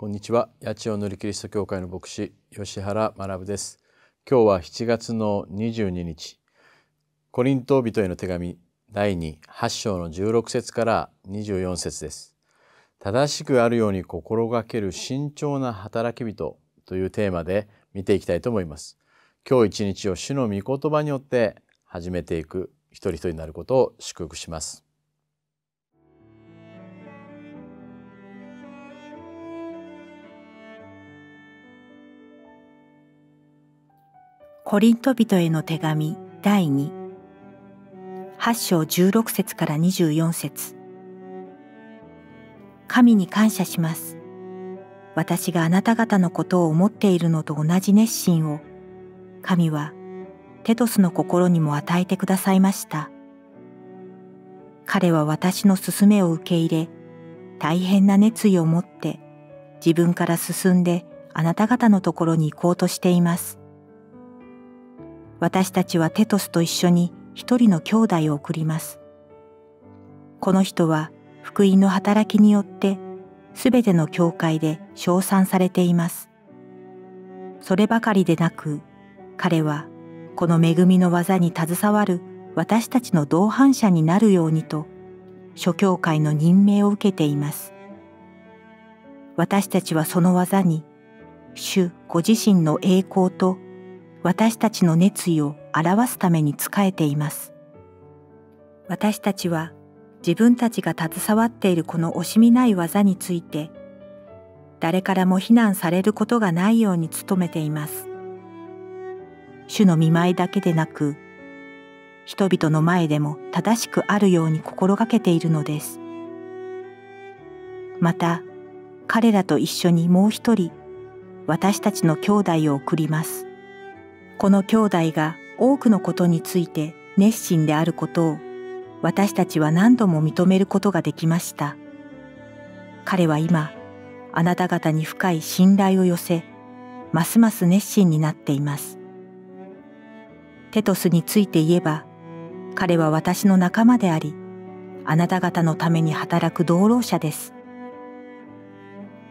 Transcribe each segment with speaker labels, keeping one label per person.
Speaker 1: こんにちは八千代塗りキリスト教会の牧師吉原学です今日は7月の22日コリント人への手紙第28章の16節から24節です正しくあるように心がける慎重な働き人というテーマで見ていきたいと思います今日一日を主の御言葉によって始めていく一人一人になることを祝福します
Speaker 2: コリント人への手紙第28章16節から24節神に感謝します。私があなた方のことを思っているのと同じ熱心を神はテトスの心にも与えてくださいました。彼は私の勧めを受け入れ、大変な熱意を持って自分から進んであなた方のところに行こうとしています。私たちはテトスと一緒に一人の兄弟を送ります。この人は福音の働きによってすべての教会で称賛されています。そればかりでなく彼はこの恵みの技に携わる私たちの同伴者になるようにと諸教会の任命を受けています。私たちはその技に主ご自身の栄光と私たちの熱意を表すために仕えています。私たちは自分たちが携わっているこの惜しみない技について誰からも非難されることがないように努めています。主の見舞いだけでなく人々の前でも正しくあるように心がけているのです。また彼らと一緒にもう一人私たちの兄弟を送ります。この兄弟が多くのことについて熱心であることを私たちは何度も認めることができました。彼は今、あなた方に深い信頼を寄せ、ますます熱心になっています。テトスについて言えば、彼は私の仲間であり、あなた方のために働く道労者です。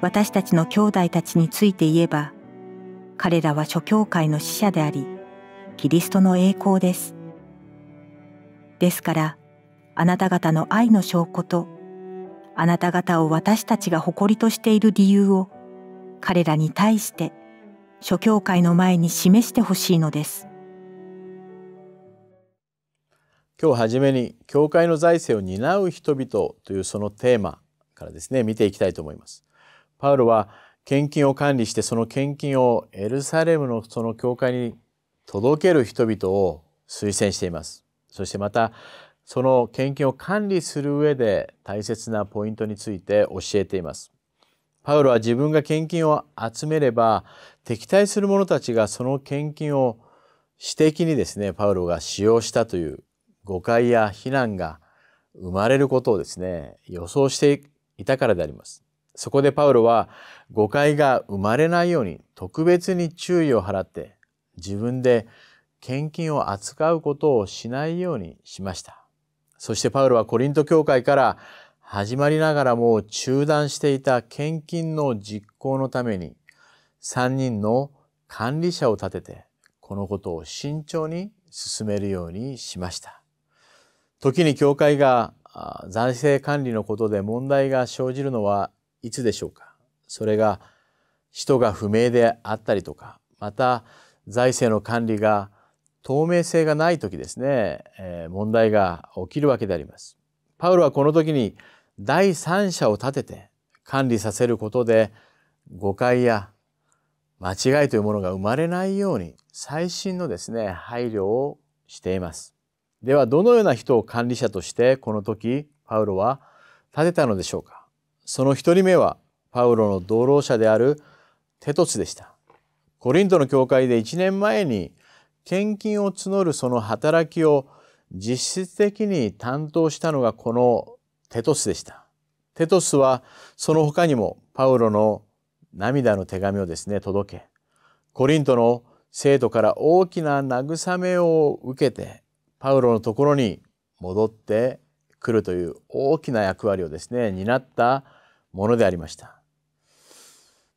Speaker 2: 私たちの兄弟たちについて言えば、彼らは諸教会の使者であり、キリストの栄光です。ですから、あなた方の愛の証拠と、あなた方を私たちが誇りとしている理由を、彼らに対して、諸教会の前に示してほしいのです。
Speaker 1: 今日初めに、教会の財政を担う人々というそのテーマからですね、見ていきたいと思います。パウロは献金を管理してその献金をエルサレムのその教会に届ける人々を推薦していますそしてまたその献金を管理する上で大切なポイントについて教えていますパウロは自分が献金を集めれば敵対する者たちがその献金を私的にですねパウロが使用したという誤解や非難が生まれることをですね予想していたからでありますそこでパウロは誤解が生まれないように特別に注意を払って自分で献金を扱うことをしないようにしました。そしてパウロはコリント教会から始まりながらも中断していた献金の実行のために3人の管理者を立ててこのことを慎重に進めるようにしました。時に教会が財政管理のことで問題が生じるのはいつでしょうかそれが人が不明であったりとかまた財政の管理が透明性がない時ですね、えー、問題が起きるわけであります。パウロはこの時に第三者を立てて管理させることで誤解や間違いというものが生まれないように最新のですね配慮をしています。ではどのような人を管理者としてこの時パウロは立てたのでしょうかその一人目はパウロの同労者であるテトスでした。コリントの教会で1年前に献金を募るその働きを実質的に担当したのがこのテトスでした。テトスはその他にもパウロの涙の手紙をですね届けコリントの生徒から大きな慰めを受けてパウロのところに戻って来るという大きな役割をですね担ったものでありました。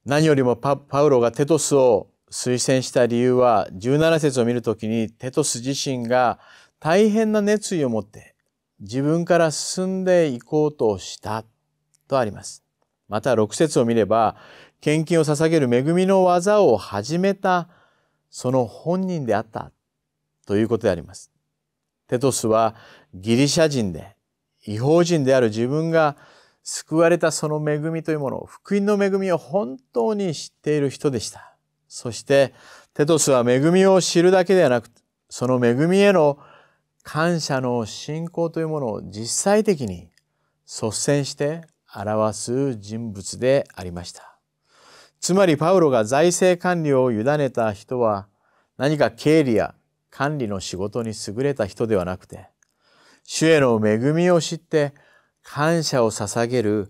Speaker 1: 何よりもパウロがテトスを推薦した理由は17節を見るときにテトス自身が大変な熱意を持って自分から進んでいこうとしたとあります。また6節を見れば献金を捧げる恵みの技を始めたその本人であったということであります。テトスはギリシャ人で違法人である自分が救われたその恵みというものを、福音の恵みを本当に知っている人でした。そして、テトスは恵みを知るだけではなく、その恵みへの感謝の信仰というものを実際的に率先して表す人物でありました。つまりパウロが財政管理を委ねた人は何か経理や管理の仕事に優れた人ではなくて主への恵みを知って感謝を捧げる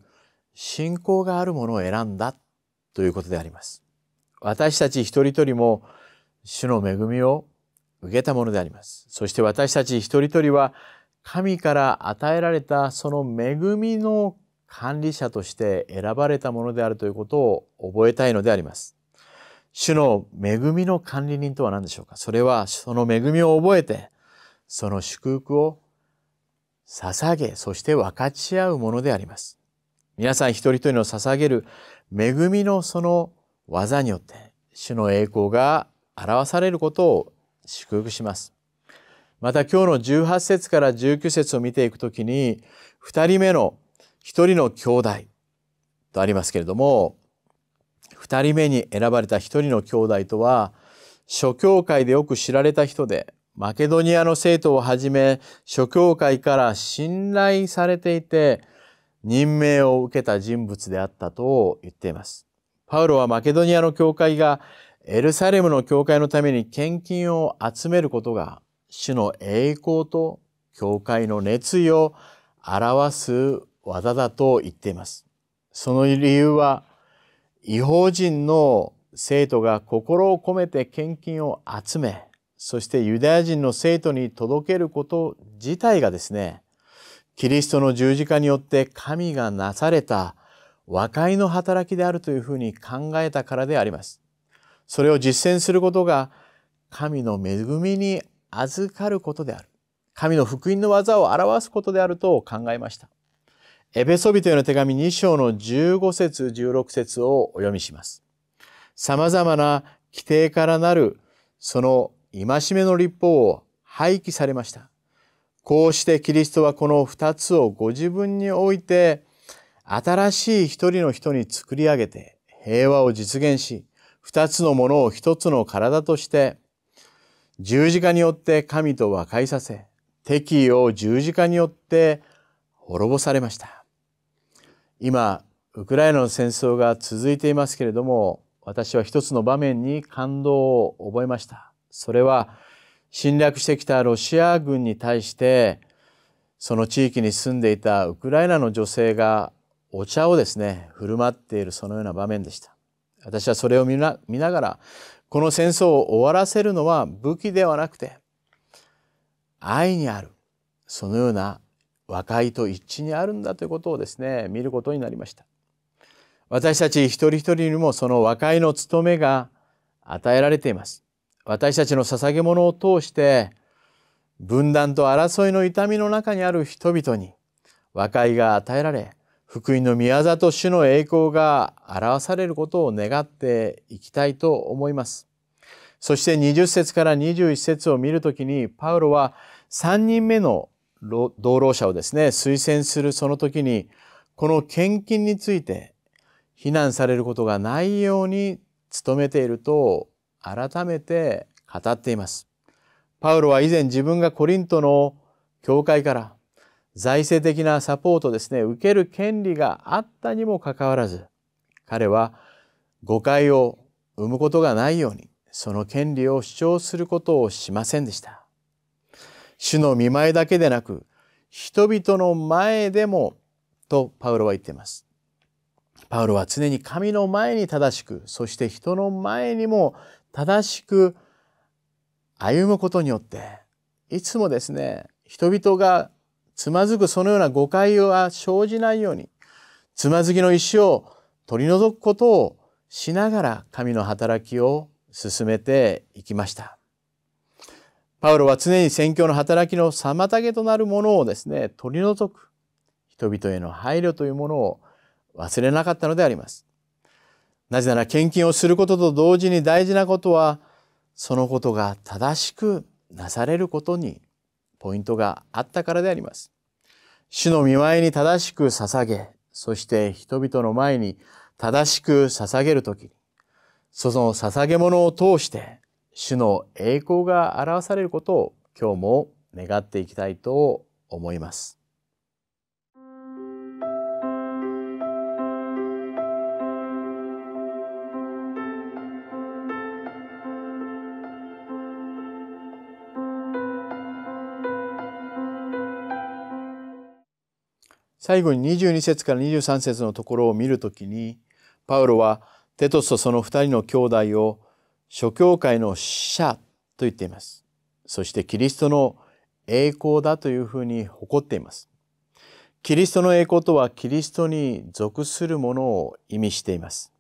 Speaker 1: 信仰があるものを選んだということであります。私たち一人一人も主の恵みを受けたものであります。そして私たち一人一人は神から与えられたその恵みの管理者として選ばれたものであるということを覚えたいのであります。主の恵みの管理人とは何でしょうかそれはその恵みを覚えて、その祝福を捧げ、そして分かち合うものであります。皆さん一人一人の捧げる恵みのその技によって、主の栄光が表されることを祝福します。また今日の18節から19節を見ていくときに、2人目の1人の兄弟とありますけれども、2人目に選ばれた1人の兄弟とは、諸教会でよく知られた人で、マケドニアの生徒をはじめ諸教会から信頼されていて任命を受けた人物であったと言っています。パウロはマケドニアの教会がエルサレムの教会のために献金を集めることが主の栄光と教会の熱意を表す技だと言っています。その理由は違法人の生徒が心を込めて献金を集めそしてユダヤ人の生徒に届けること自体がですね、キリストの十字架によって神がなされた和解の働きであるというふうに考えたからであります。それを実践することが神の恵みに預かることである。神の福音の技を表すことであると考えました。エペソビトへの手紙2章の15節16節をお読みします。様々な規定からなるその戒めの立法を廃棄されました。こうしてキリストはこの2つをご自分において新しい一人の人に作り上げて平和を実現し、2つのものを1つの体として十字架によって神と和解させ、敵意を十字架によって滅ぼされました。今、ウクライナの戦争が続いていますけれども、私は一つの場面に感動を覚えました。それは侵略してきたロシア軍に対してその地域に住んでいたウクライナの女性がお茶をですね振る舞っているそのような場面でした私はそれを見ながらこの戦争を終わらせるのは武器ではなくて愛にあるそのような和解と一致にあるんだということをですね見ることになりました私たち一人一人にもその和解の務めが与えられています私たちの捧げ物を通して分断と争いの痛みの中にある人々に和解が与えられ福音の宮座と主の栄光が表されることを願っていきたいと思います。そして20節から21節を見るときにパウロは3人目の同労者をですね推薦するその時にこの献金について非難されることがないように努めていると改めて語っています。パウロは以前自分がコリントの教会から財政的なサポートですね、受ける権利があったにもかかわらず、彼は誤解を生むことがないように、その権利を主張することをしませんでした。主の見前だけでなく、人々の前でも、とパウロは言っています。パウロは常に神の前に正しく、そして人の前にも正しく歩むことによっていつもですね人々がつまずくそのような誤解は生じないようにつまずきの石を取り除くことをしながら神の働きを進めていきました。パウロは常に宣教の働きの妨げとなるものをですね取り除く人々への配慮というものを忘れなかったのであります。なぜなら献金をすることと同時に大事なことはそのことが正しくなされることにポイントがあったからであります。主の見舞いに正しく捧げ、そして人々の前に正しく捧げるときに、その捧げ物を通して主の栄光が表されることを今日も願っていきたいと思います。最後に22節から23節のところを見るときにパウロはテトスとその2人の兄弟を諸教会の使者と言っています。そしてキリストの栄光だというふうに誇っています。キリストの栄光とはキリストに属するものを意味しています。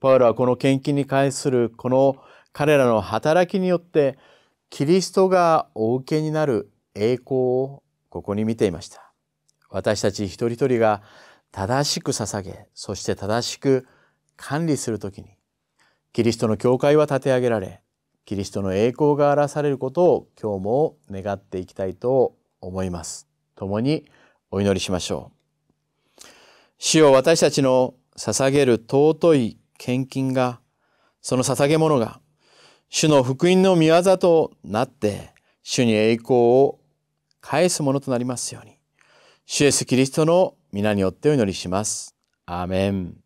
Speaker 1: パウロはこの献金に関するこの彼らの働きによってキリストがお受けになる栄光をここに見ていました。私たち一人一人が正しく捧げ、そして正しく管理するときに、キリストの教会は立て上げられ、キリストの栄光が表されることを今日も願っていきたいと思います。共にお祈りしましょう。主よ私たちの捧げる尊い献金が、その捧げ物が、主の福音の御業となって、主に栄光を返すものとなりますように。主イエスキリストの皆によってお祈りします。アーメン。